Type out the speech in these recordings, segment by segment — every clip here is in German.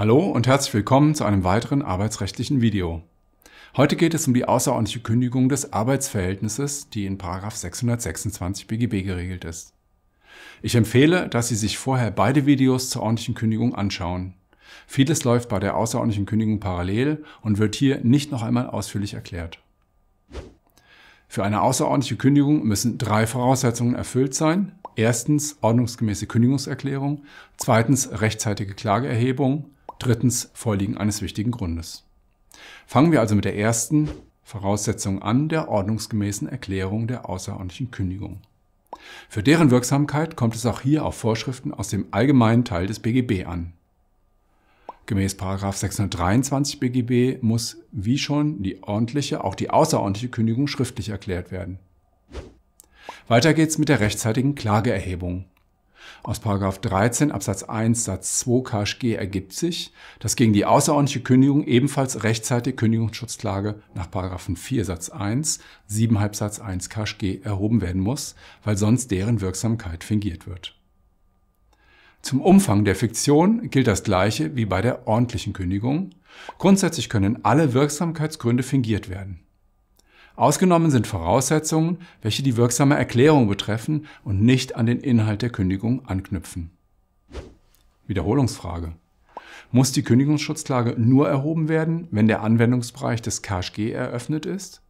Hallo und herzlich willkommen zu einem weiteren arbeitsrechtlichen Video. Heute geht es um die außerordentliche Kündigung des Arbeitsverhältnisses, die in 626 BGB geregelt ist. Ich empfehle, dass Sie sich vorher beide Videos zur ordentlichen Kündigung anschauen. Vieles läuft bei der außerordentlichen Kündigung parallel und wird hier nicht noch einmal ausführlich erklärt. Für eine außerordentliche Kündigung müssen drei Voraussetzungen erfüllt sein. Erstens ordnungsgemäße Kündigungserklärung, zweitens rechtzeitige Klageerhebung Drittens Vorliegen eines wichtigen Grundes. Fangen wir also mit der ersten Voraussetzung an, der ordnungsgemäßen Erklärung der außerordentlichen Kündigung. Für deren Wirksamkeit kommt es auch hier auf Vorschriften aus dem allgemeinen Teil des BGB an. Gemäß 623 BGB muss, wie schon, die ordentliche, auch die außerordentliche Kündigung schriftlich erklärt werden. Weiter geht's mit der rechtzeitigen Klageerhebung. Aus 13 Absatz 1 Satz 2 KSG ergibt sich, dass gegen die außerordentliche Kündigung ebenfalls rechtzeitig Kündigungsschutzklage nach 4 Satz 1 7 Halbsatz 1 KSG erhoben werden muss, weil sonst deren Wirksamkeit fingiert wird. Zum Umfang der Fiktion gilt das Gleiche wie bei der ordentlichen Kündigung. Grundsätzlich können alle Wirksamkeitsgründe fingiert werden. Ausgenommen sind Voraussetzungen, welche die wirksame Erklärung betreffen und nicht an den Inhalt der Kündigung anknüpfen. Wiederholungsfrage. Muss die Kündigungsschutzklage nur erhoben werden, wenn der Anwendungsbereich des KSG eröffnet ist?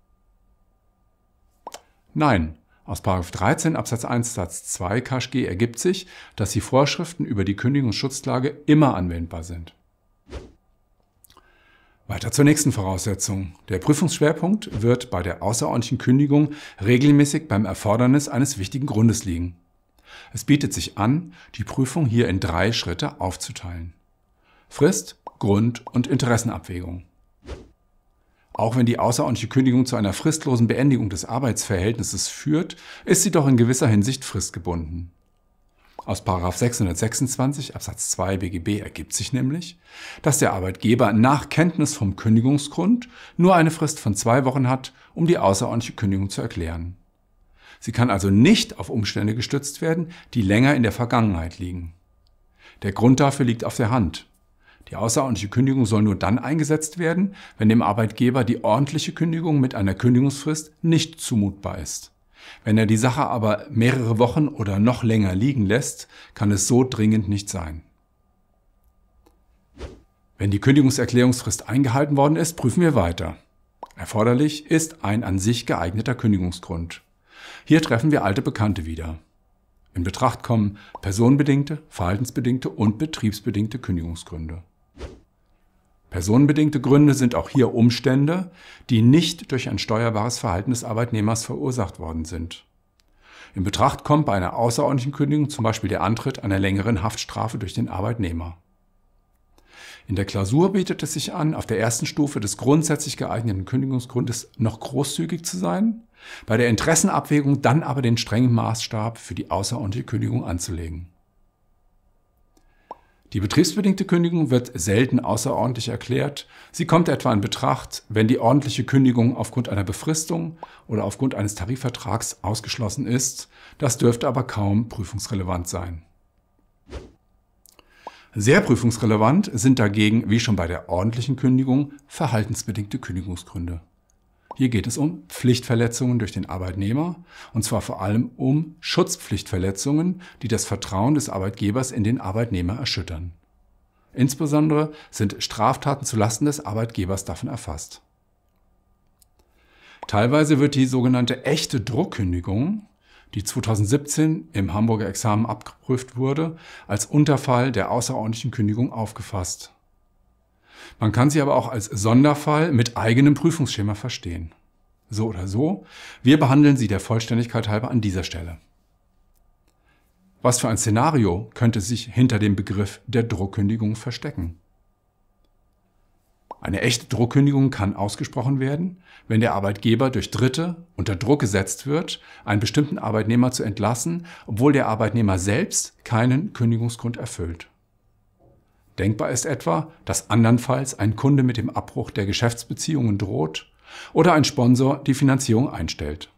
Nein. Aus 13 Absatz 1 Satz 2 KSG ergibt sich, dass die Vorschriften über die Kündigungsschutzklage immer anwendbar sind. Weiter zur nächsten Voraussetzung. Der Prüfungsschwerpunkt wird bei der außerordentlichen Kündigung regelmäßig beim Erfordernis eines wichtigen Grundes liegen. Es bietet sich an, die Prüfung hier in drei Schritte aufzuteilen. Frist, Grund und Interessenabwägung. Auch wenn die außerordentliche Kündigung zu einer fristlosen Beendigung des Arbeitsverhältnisses führt, ist sie doch in gewisser Hinsicht fristgebunden. Aus 626 Absatz 2 BGB ergibt sich nämlich, dass der Arbeitgeber nach Kenntnis vom Kündigungsgrund nur eine Frist von zwei Wochen hat, um die außerordentliche Kündigung zu erklären. Sie kann also nicht auf Umstände gestützt werden, die länger in der Vergangenheit liegen. Der Grund dafür liegt auf der Hand. Die außerordentliche Kündigung soll nur dann eingesetzt werden, wenn dem Arbeitgeber die ordentliche Kündigung mit einer Kündigungsfrist nicht zumutbar ist. Wenn er die Sache aber mehrere Wochen oder noch länger liegen lässt, kann es so dringend nicht sein. Wenn die Kündigungserklärungsfrist eingehalten worden ist, prüfen wir weiter. Erforderlich ist ein an sich geeigneter Kündigungsgrund. Hier treffen wir alte Bekannte wieder. In Betracht kommen personenbedingte, verhaltensbedingte und betriebsbedingte Kündigungsgründe. Personenbedingte Gründe sind auch hier Umstände, die nicht durch ein steuerbares Verhalten des Arbeitnehmers verursacht worden sind. In Betracht kommt bei einer außerordentlichen Kündigung zum Beispiel der Antritt einer längeren Haftstrafe durch den Arbeitnehmer. In der Klausur bietet es sich an, auf der ersten Stufe des grundsätzlich geeigneten Kündigungsgrundes noch großzügig zu sein, bei der Interessenabwägung dann aber den strengen Maßstab für die außerordentliche Kündigung anzulegen. Die betriebsbedingte Kündigung wird selten außerordentlich erklärt. Sie kommt etwa in Betracht, wenn die ordentliche Kündigung aufgrund einer Befristung oder aufgrund eines Tarifvertrags ausgeschlossen ist. Das dürfte aber kaum prüfungsrelevant sein. Sehr prüfungsrelevant sind dagegen, wie schon bei der ordentlichen Kündigung, verhaltensbedingte Kündigungsgründe. Hier geht es um Pflichtverletzungen durch den Arbeitnehmer und zwar vor allem um Schutzpflichtverletzungen, die das Vertrauen des Arbeitgebers in den Arbeitnehmer erschüttern. Insbesondere sind Straftaten zulasten des Arbeitgebers davon erfasst. Teilweise wird die sogenannte echte Druckkündigung, die 2017 im Hamburger Examen abgeprüft wurde, als Unterfall der außerordentlichen Kündigung aufgefasst. Man kann sie aber auch als Sonderfall mit eigenem Prüfungsschema verstehen. So oder so, wir behandeln sie der Vollständigkeit halber an dieser Stelle. Was für ein Szenario könnte sich hinter dem Begriff der Druckkündigung verstecken? Eine echte Druckkündigung kann ausgesprochen werden, wenn der Arbeitgeber durch Dritte unter Druck gesetzt wird, einen bestimmten Arbeitnehmer zu entlassen, obwohl der Arbeitnehmer selbst keinen Kündigungsgrund erfüllt. Denkbar ist etwa, dass andernfalls ein Kunde mit dem Abbruch der Geschäftsbeziehungen droht oder ein Sponsor die Finanzierung einstellt.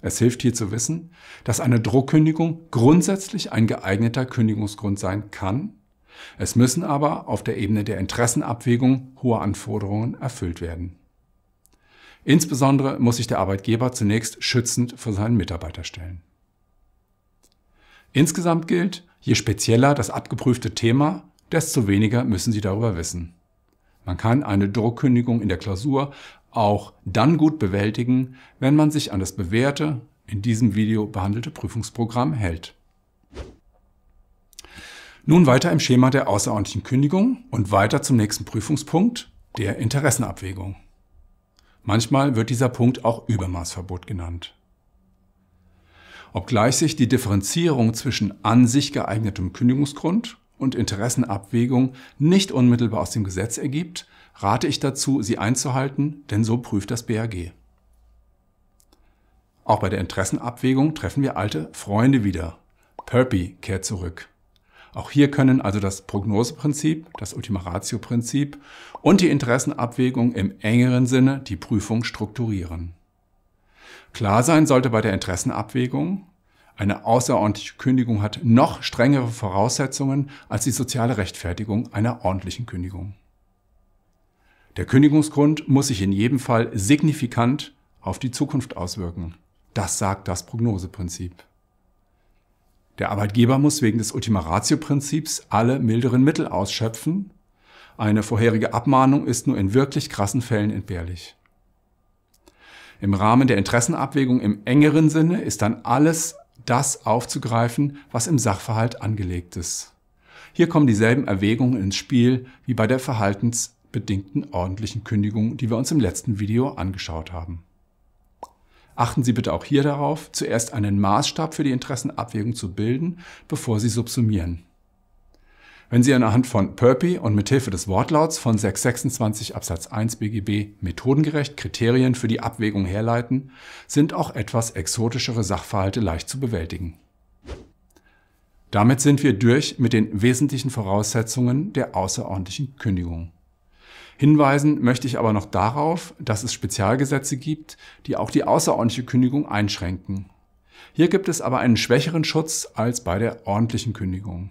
Es hilft hier zu wissen, dass eine Druckkündigung grundsätzlich ein geeigneter Kündigungsgrund sein kann. Es müssen aber auf der Ebene der Interessenabwägung hohe Anforderungen erfüllt werden. Insbesondere muss sich der Arbeitgeber zunächst schützend vor seinen Mitarbeiter stellen. Insgesamt gilt, je spezieller das abgeprüfte Thema, desto weniger müssen Sie darüber wissen. Man kann eine Druckkündigung in der Klausur auch dann gut bewältigen, wenn man sich an das bewährte, in diesem Video behandelte Prüfungsprogramm hält. Nun weiter im Schema der außerordentlichen Kündigung und weiter zum nächsten Prüfungspunkt, der Interessenabwägung. Manchmal wird dieser Punkt auch Übermaßverbot genannt. Obgleich sich die Differenzierung zwischen an sich geeignetem Kündigungsgrund und Interessenabwägung nicht unmittelbar aus dem Gesetz ergibt, rate ich dazu, sie einzuhalten, denn so prüft das BAG. Auch bei der Interessenabwägung treffen wir alte Freunde wieder. Perpy kehrt zurück. Auch hier können also das Prognoseprinzip, das Ultima Ratio-Prinzip und die Interessenabwägung im engeren Sinne die Prüfung strukturieren. Klar sein sollte bei der Interessenabwägung, eine außerordentliche Kündigung hat noch strengere Voraussetzungen als die soziale Rechtfertigung einer ordentlichen Kündigung. Der Kündigungsgrund muss sich in jedem Fall signifikant auf die Zukunft auswirken. Das sagt das Prognoseprinzip. Der Arbeitgeber muss wegen des Ultima Ratio-Prinzips alle milderen Mittel ausschöpfen. Eine vorherige Abmahnung ist nur in wirklich krassen Fällen entbehrlich. Im Rahmen der Interessenabwägung im engeren Sinne ist dann alles das aufzugreifen, was im Sachverhalt angelegt ist. Hier kommen dieselben Erwägungen ins Spiel wie bei der verhaltensbedingten ordentlichen Kündigung, die wir uns im letzten Video angeschaut haben. Achten Sie bitte auch hier darauf, zuerst einen Maßstab für die Interessenabwägung zu bilden, bevor Sie subsumieren wenn Sie anhand von Purpy und mithilfe des Wortlauts von 626 Absatz 1 BGB methodengerecht Kriterien für die Abwägung herleiten, sind auch etwas exotischere Sachverhalte leicht zu bewältigen. Damit sind wir durch mit den wesentlichen Voraussetzungen der außerordentlichen Kündigung. Hinweisen möchte ich aber noch darauf, dass es Spezialgesetze gibt, die auch die außerordentliche Kündigung einschränken. Hier gibt es aber einen schwächeren Schutz als bei der ordentlichen Kündigung.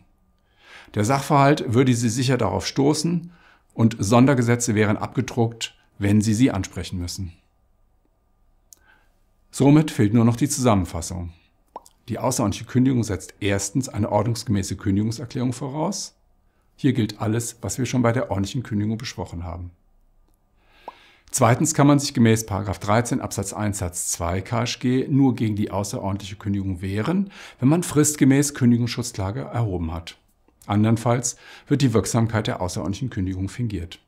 Der Sachverhalt würde sie sicher darauf stoßen und Sondergesetze wären abgedruckt, wenn sie sie ansprechen müssen. Somit fehlt nur noch die Zusammenfassung. Die außerordentliche Kündigung setzt erstens eine ordnungsgemäße Kündigungserklärung voraus. Hier gilt alles, was wir schon bei der ordentlichen Kündigung besprochen haben. Zweitens kann man sich gemäß 13 Absatz 1 Satz 2 KSG nur gegen die außerordentliche Kündigung wehren, wenn man fristgemäß Kündigungsschutzklage erhoben hat. Andernfalls wird die Wirksamkeit der außerordentlichen Kündigung fingiert.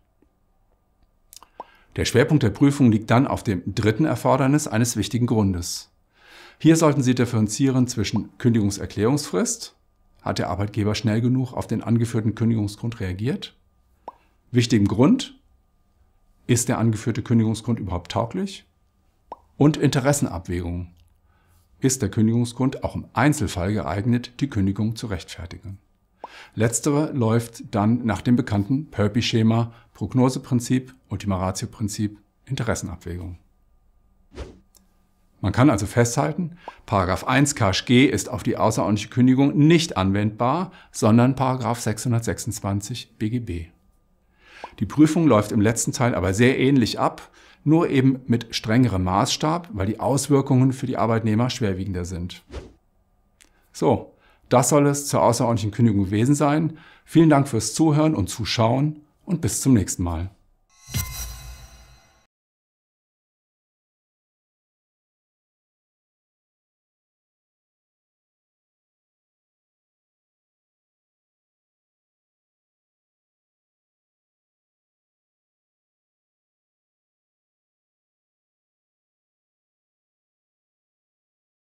Der Schwerpunkt der Prüfung liegt dann auf dem dritten Erfordernis eines wichtigen Grundes. Hier sollten Sie differenzieren zwischen Kündigungserklärungsfrist, hat der Arbeitgeber schnell genug auf den angeführten Kündigungsgrund reagiert, wichtigem Grund, ist der angeführte Kündigungsgrund überhaupt tauglich und Interessenabwägung, ist der Kündigungsgrund auch im Einzelfall geeignet, die Kündigung zu rechtfertigen. Letztere läuft dann nach dem bekannten Perpy-Schema Prognoseprinzip, Ultima Ratio-Prinzip, Interessenabwägung. Man kann also festhalten, 1 KSG ist auf die außerordentliche Kündigung nicht anwendbar, sondern 626 BGB. Die Prüfung läuft im letzten Teil aber sehr ähnlich ab, nur eben mit strengerem Maßstab, weil die Auswirkungen für die Arbeitnehmer schwerwiegender sind. So, das soll es zur außerordentlichen Kündigung gewesen sein. Vielen Dank fürs Zuhören und Zuschauen und bis zum nächsten Mal.